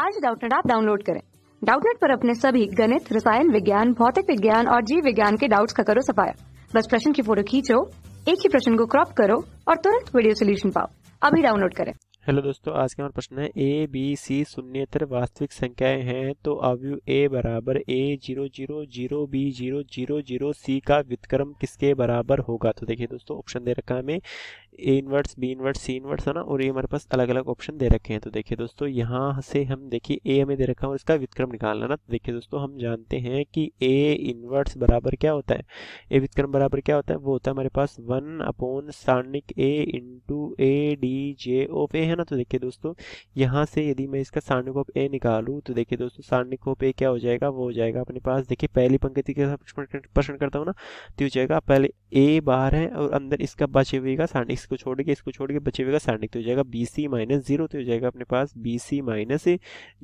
आज डाउटनेट आप डाउनलोड करें डाउटनेट पर अपने सभी गणित रसायन विज्ञान भौतिक विज्ञान और जीव विज्ञान के डाउट्स का करो सफाया बस प्रश्न की फोटो खींचो एक ही प्रश्न को क्रॉप करो और तुरंत वीडियो सोल्यूशन पाओ अभी डाउनलोड करें हेलो दोस्तों आज के हमारे प्रश्न है ए बी सी शून्यतर वास्तविक संख्याएं हैं तो अवयु ए बराबर A zero zero zero B zero zero zero C का व्युतक्रम किसके बराबर होगा तो देखिए दोस्तों ऑप्शन दे रखा है हमें A inverse B inverse C inverse है ना और ये हमारे पास अलग अलग ऑप्शन दे रखे हैं तो देखिए दोस्तों यहाँ से हम देखिए ए हमें दे रखा है और इसका विक्रम निकालना ना तो देखिए दोस्तों हम जानते हैं कि ए इनवर्ट्स बराबर क्या होता है ए विक्रम बराबर क्या होता है वो होता है हमारे पास वन अपोन सारणिक A into A D J of A है ना तो देखिये दोस्तों यहाँ से यदि मैं इसका सारणिक ऑफ ए निकालू तो देखिये दोस्तों सारणिक ऑफ ए क्या हो जाएगा वो हो जाएगा अपने पास देखिये पहली पंक्ति के साथ प्रश्न करता हूँ ना तो हो जाएगा पहले ए बार है और अंदर इसका बचे हुए का इसको छोड़ के इसको छोड़ के बचे हुए का तो हो जाएगा बी सी माइनस जीरो तो हो जाएगा अपने पास बी सी माइनस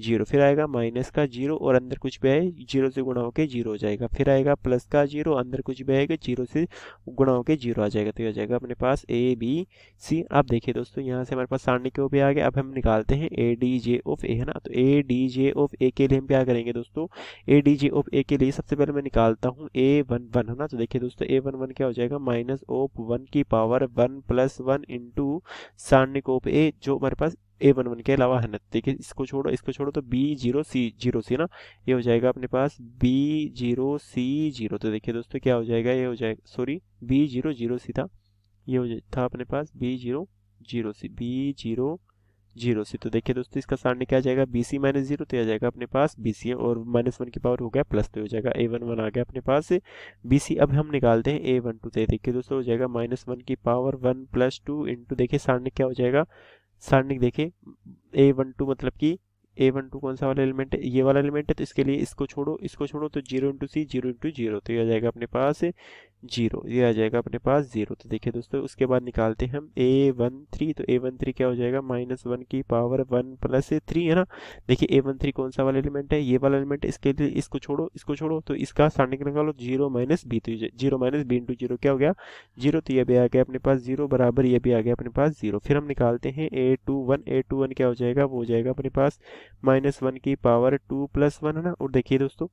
जीरो फिर आएगा माइनस का जीरो और अंदर कुछ भी है जीरो से गुणा होकर जीरो हो जाएगा फिर आएगा प्लस का जीरो अंदर कुछ भी आएगा जीरो से गुणा होकर जीरो आ जाएगा तो हो जाएगा अपने पास ए बी सी आप देखिए दोस्तों यहाँ से हमारे पास सारणिक ओ भी आ गया अब हम निकालते हैं ए डी जे ऑफ ए है ना तो ए डी जे ऑफ ए के लिए हम क्या करेंगे दोस्तों ए डी जे ऑफ ए के लिए सबसे पहले मैं निकालता हूँ ए वन वन है ना तो देखिए दोस्तों ए वन वन क्या जाएगा माइनस ओप वन की power one plus one into सारणिकोप ए जो हमारे पास ए वन वन के अलावा है ना देखिए इसको छोड़ो इसको छोड़ो तो B zero C zero C ना ये हो जाएगा अपने पास बी जीरो सी जीरो तो देखिए दोस्तों क्या हो जाएगा ये हो जाएगा sorry B zero zero C था ये हो था अपने पास B zero zero C B zero zero से तो देखिए दोस्तों इसका सारणी क्या आ जाएगा बी सी माइनस जीरो तो आ जाएगा अपने पास बी सी और माइनस वन की पावर हो गया प्लस तो हो जाएगा ए वन वन आ गया अपने पास बी सी अब हम निकालते हैं ए वन टू तो देखिए दोस्तों हो जाएगा माइनस वन की power one plus two into देखिए सारणी क्या हो जाएगा सारणी देखिए ए वन टू मतलब की ए वन टू कौन सा वाला एलिमेंट है ये वाला एलिमेंट है तो इसके लिए इसको छोड़ो इसको छोड़ो तो zero into C zero into zero तो ये आ जाएगा अपने पास जीरो ये आ जाएगा अपने पास जीरो तो देखिए दोस्तों उसके बाद निकालते हैं हम ए वन थ्री तो ए वन थ्री क्या हो जाएगा माइनस वन की पावर वन प्लस थ्री है ना देखिए ए वन थ्री कौन सा वाला एलिमेंट है ये वाला एलिमेंट इसके लिए इसको छोड़ो इसको छोड़ो तो इसका स्टार्टिंग निकालो जीरो माइनस बी तो zero minus B into zero क्या हो गया जीरो तो ये भी आ गया अपने पास जीरो बराबर ये भी आ गया अपने पास जीरो फिर हम निकालते हैं A two one A two one क्या हो जाएगा वो हो जाएगा अपने पास माइनस वन की पावर टू प्लस वन है ना और देखिए दोस्तों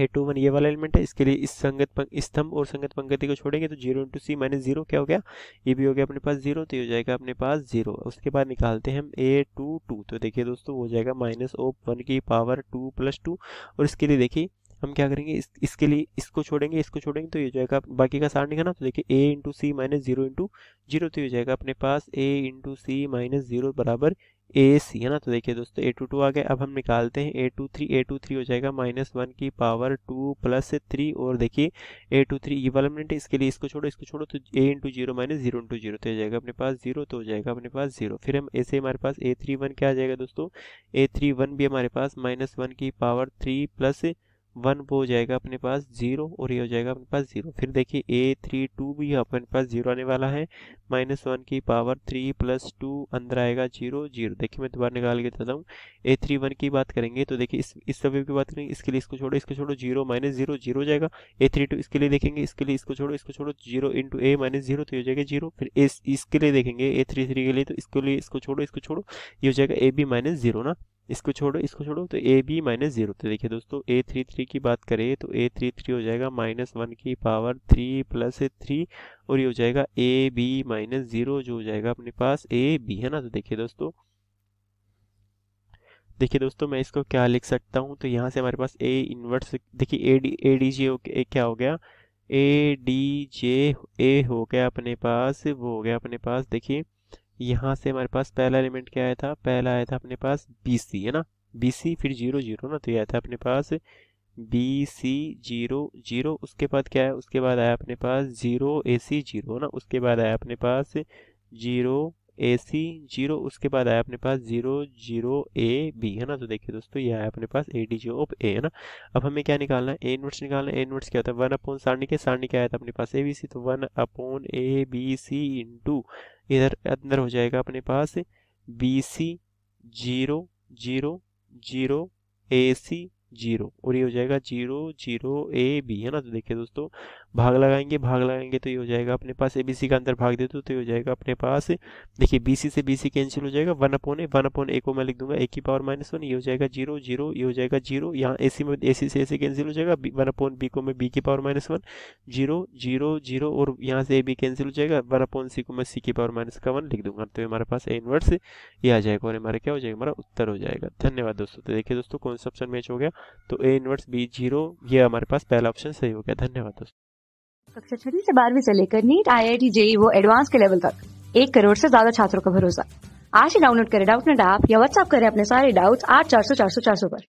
ए टू वन ये वाला एलिमेंट है इसके लिए इस संगत स्तंभ और संगत पंक्ति को छोड़ेंगे तो zero into C minus zero क्या हो गया ये भी हो गया अपने पास जीरो तो ये हो जाएगा अपने पास जीरो उसके बाद निकालते हैं हम ए टू टू तो देखिए दोस्तों हो जाएगा माइनस ऑफ वन की पावर टू प्लस टू और इसके लिए देखिए हम क्या करेंगे इस, इसके लिए इसको छोड़ेंगे इसको छोड़ेंगे तो ये हो जाएगा बाकी का सार निकालना तो देखिए A into C minus zero into zero तो ये हो जाएगा अपने पास A into C minus zero बराबर ए सी है ना तो देखिए दोस्तों ए टू टू आ गए अब हम निकालते हैं A two three A two three हो जाएगा माइनस वन की पावर टू प्लस थ्री और देखिए ए टू थ्री ये वाला मिनट इसके लिए इसको छोड़ो इसको छोड़ो तो A into zero minus zero into zero तो हो जाएगा अपने पास जीरो तो हो जाएगा अपने पास जीरो फिर हम ऐसे हमारे पास ए थ्री वन क्या आ जाएगा दोस्तों ए थ्री वन भी हमारे पास माइनस वन की पावर थ्री प्लस वन वो हो जाएगा अपने पास जीरो और ये हो जाएगा अपने पास जीरो फिर देखिए ए थ्री टू भी अपने पास जीरो आने वाला है माइनस वन की पावर थ्री प्लस टू अंदर आएगा जीरो जीरो देखिए मैं दोबारा निकाल के देता हूँ ए थ्री वन की बात करेंगे तो देखिए इस इस सभी की बात करेंगे इसके लिए इसको छोड़ो इसको छोड़ो जीरो माइनस जीरो जीरो जाएगा ए थ्री टू इसके लिए देखेंगे इसके लिए इसको छोड़ो इसको छोड़ो zero into A minus zero तो हो जाएगा जीरो फिर इस इसके लिए देखेंगे ए थ्री थ्री के लिए तो इसके लिए इसको छोड़ो इसको छोड़ो ये हो जाएगा ए बी माइनस जीरो ना इसको छोड़ो इसको छोड़ो तो ए बी माइनस जीरो तो देखिए दोस्तों ए थ्री थ्री की बात करें तो ए थ्री थ्री हो जाएगा माइनस वन की पावर थ्री प्लस थ्री और ये हो जाएगा ए बी माइनस जीरो जो हो जाएगा अपने पास ए बी है ना तो देखिए दोस्तों देखिए दोस्तों मैं इसको क्या लिख सकता हूँ तो यहाँ से हमारे पास ए इनवर्स देखिए ए डी ए क्या हो गया ए डी जे ए हो गया अपने पास वो हो गया अपने पास देखिए यहाँ से हमारे पास पहला एलिमेंट क्या आया था पहला आया था अपने पास बी सी है ना बी सी फिर जीरो जीरो ना तो यह आया था अपने पास बी सी जीरो जीरो उसके बाद क्या है उसके बाद आया अपने पास जीरो ए सी जीरो ना उसके बाद आया अपने पास जीरो ए सी जीरो उसके बाद आया अपने पास जीरो जीरो ए बी है ना तो देखिए दोस्तों ये आया अपने पास A D G of A है ना अब हमें क्या निकालना है ए इनवर्स निकालना है ए इनवर्स क्या होता है वन अपॉन सारणी के सारणी क्या आया था अपने पास ए बी सी तो one upon A B C into इधर अंदर हो जाएगा अपने पास B C zero zero zero A C zero और ये हो जाएगा जीरो जीरो ए बी है ना तो देखिए दोस्तों भाग लगाएंगे भाग लगाएंगे तो ये हो जाएगा अपने पास ए बी सी का अंदर भाग दे दो तो ये हो जाएगा अपने पास देखिए बी सी से बी सी कैंसिल हो जाएगा one upon A one upon A को मैं लिख दूंगा ए की पावर माइनस वन ये हो जाएगा जीरो जीरो ये हो जाएगा जीरो यहाँ ए सी में ए सी से ए सी कैंसिल हो जाएगा वन अपोन बी को मैं बी की power minus one zero zero zero और यहाँ से ए बी कैंसिल हो जाएगा वन अपॉन सी को मैं सी की पावर माइनस का वन लिख दूंगा तो हमारे पास ए इनवर्स ये आ जाएगा और हमारा क्या हो जाएगा हमारा उत्तर हो जाएगा धन्यवाद दोस्तों तो देखिए दोस्तों कौन सा ऑप्शन मैच हो गया तो ए इनवर्स बी जीरो ये हमारे पास पहला ऑप्शन सही हो गया धन्यवाद दोस्तों कक्षा छठी से बारहवीं से लेकर NEET I I T JEE वो एडवांस के लेवल तक एक करोड़ से ज्यादा छात्रों का भरोसा आज ही डाउनलोड करें डाउट नेट ऐप या व्हाट्सएप करें अपने सारे डाउट्स आठ चार सौ चार सौ चार सौ पर